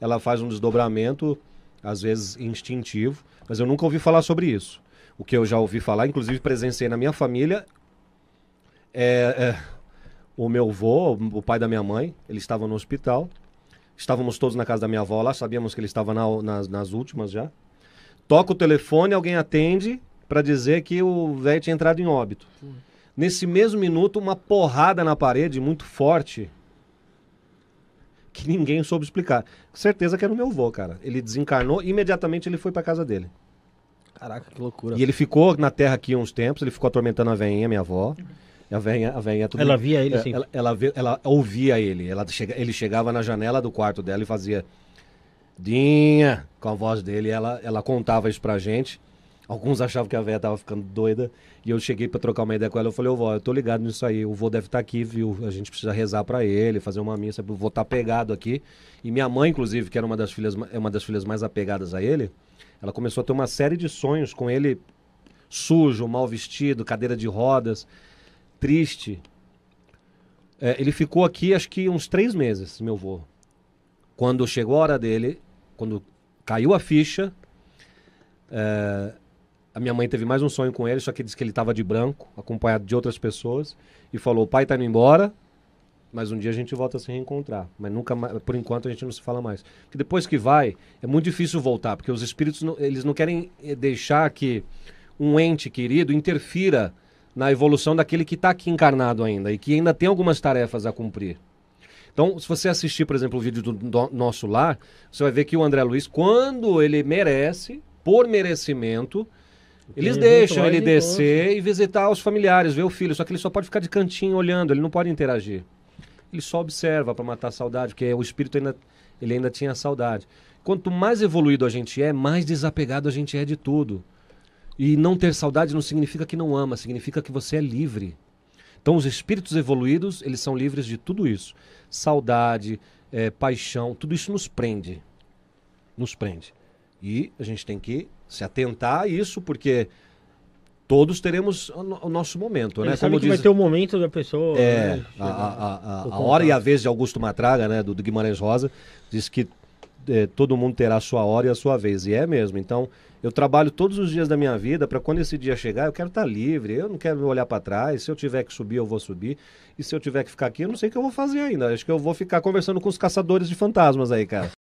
ela faz um desdobramento, às vezes instintivo, mas eu nunca ouvi falar sobre isso. O que eu já ouvi falar, inclusive presenciei na minha família, é, é o meu avô, o pai da minha mãe, ele estava no hospital. Estávamos todos na casa da minha avó lá, sabíamos que ele estava na, nas, nas últimas já. Toca o telefone, alguém atende para dizer que o velho tinha entrado em óbito. Nesse mesmo minuto, uma porrada na parede muito forte que ninguém soube explicar. Certeza que era o meu avô, cara. Ele desencarnou, imediatamente ele foi para casa dele. Caraca, que loucura. E ele ficou na terra aqui uns tempos, ele ficou atormentando a veinha, minha avó. A veinha, a veinha é tudo... Ela via ele, é, sim. Ela, ela, ela ouvia ele. Ela chega, ele chegava na janela do quarto dela e fazia. Dinha, com a voz dele, ela, ela contava isso pra gente. Alguns achavam que a velha tava ficando doida. E eu cheguei para trocar uma ideia com ela. Eu falei, ô vó, eu tô ligado nisso aí. O vô deve estar tá aqui, viu? A gente precisa rezar para ele, fazer uma missa. o vô estar tá pegado aqui. E minha mãe, inclusive, que era uma das filhas, é uma das filhas mais apegadas a ele, ela começou a ter uma série de sonhos com ele sujo, mal vestido, cadeira de rodas, triste. É, ele ficou aqui acho que uns três meses, meu vô. Quando chegou a hora dele, quando caiu a ficha, é, a minha mãe teve mais um sonho com ele, só que disse que ele estava de branco, acompanhado de outras pessoas, e falou: o pai está indo embora, mas um dia a gente volta a se reencontrar. Mas nunca, por enquanto, a gente não se fala mais. Porque depois que vai, é muito difícil voltar, porque os espíritos não, eles não querem eh, deixar que um ente querido interfira na evolução daquele que está aqui encarnado ainda e que ainda tem algumas tarefas a cumprir. Então, se você assistir, por exemplo, o vídeo do, do nosso lar, você vai ver que o André Luiz, quando ele merece, por merecimento, eles deixam ele descer e visitar os familiares, ver o filho, só que ele só pode ficar de cantinho olhando, ele não pode interagir. Ele só observa para matar a saudade, porque o espírito ainda, ele ainda tinha saudade. Quanto mais evoluído a gente é, mais desapegado a gente é de tudo. E não ter saudade não significa que não ama, significa que você é livre. Então, os espíritos evoluídos, eles são livres de tudo isso. Saudade, é, paixão, tudo isso nos prende. Nos prende. E a gente tem que se atentar a isso, porque todos teremos o nosso momento, né? Ele né? Como diz... vai ter o momento da pessoa. É, né? a, a, a, a hora e a vez de Augusto Matraga, né, do, do Guimarães Rosa, diz que é, todo mundo terá a sua hora e a sua vez. E é mesmo. Então, eu trabalho todos os dias da minha vida para quando esse dia chegar, eu quero estar tá livre, eu não quero olhar para trás. Se eu tiver que subir, eu vou subir. E se eu tiver que ficar aqui, eu não sei o que eu vou fazer ainda. Acho que eu vou ficar conversando com os caçadores de fantasmas aí, cara.